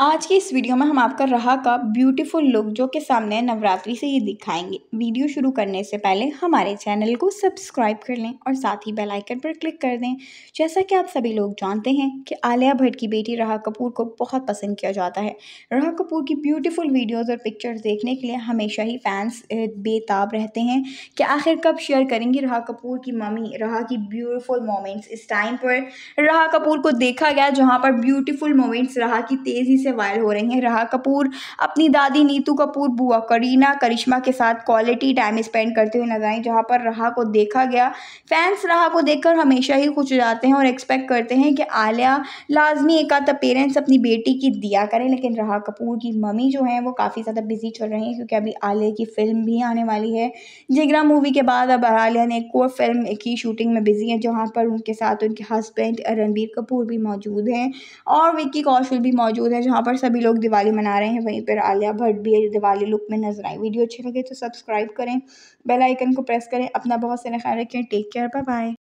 आज की इस वीडियो में हम आपका रहा का ब्यूटीफुल लुक जो कि सामने नवरात्रि से ये दिखाएंगे वीडियो शुरू करने से पहले हमारे चैनल को सब्सक्राइब कर लें और साथ ही बेल आइकन पर क्लिक कर दें जैसा कि आप सभी लोग जानते हैं कि आलिया भट्ट की बेटी रहा कपूर को बहुत पसंद किया जाता है रहा कपूर की ब्यूटीफुल वीडियोज़ और पिक्चर्स देखने के लिए हमेशा ही फैंस बेताब रहते हैं कि आखिर कब शेयर करेंगी रहा कपूर की मम्मी रहा की ब्यूटीफुल मोमेंट्स इस टाइम पर रहा कपूर को देखा गया जहाँ पर ब्यूटीफुल मोमेंट्स रहा की तेज़ी से वायरल हो रही हैं रहा कपूर अपनी दादी नीतू कपूर बुआ करीना करिश्मा के साथ क्वालिटी टाइम स्पेंड करते हुए नजर आई जहाँ पर रहा को देखा गया फैंस रहा को देखकर हमेशा ही खुश जाते हैं और एक्सपेक्ट करते हैं कि आलिया लाजमी आध पेरेंट्स अपनी बेटी की दिया करें लेकिन रहा कपूर की मम्मी जो हैं वो काफ़ी ज़्यादा बिजी चल रही हैं क्योंकि अभी आलिया की फ़िल्म भी आने वाली है जिगरा मूवी के बाद अब आलिया ने एक और फिल्म की शूटिंग में बिजी है जहाँ पर उनके साथ उनके हस्बैंड रणबीर कपूर भी मौजूद हैं और विक्की कौशल भी मौजूद है जहाँ यहाँ पर सभी लोग दिवाली मना रहे हैं वहीं पर आलिया भट्ट भी दिवाली लुक में नजर आई वीडियो अच्छी लगे तो सब्सक्राइब करें बेल आइकन को प्रेस करें अपना बहुत सारा ख्याल रखें टेक केयर बाय बाय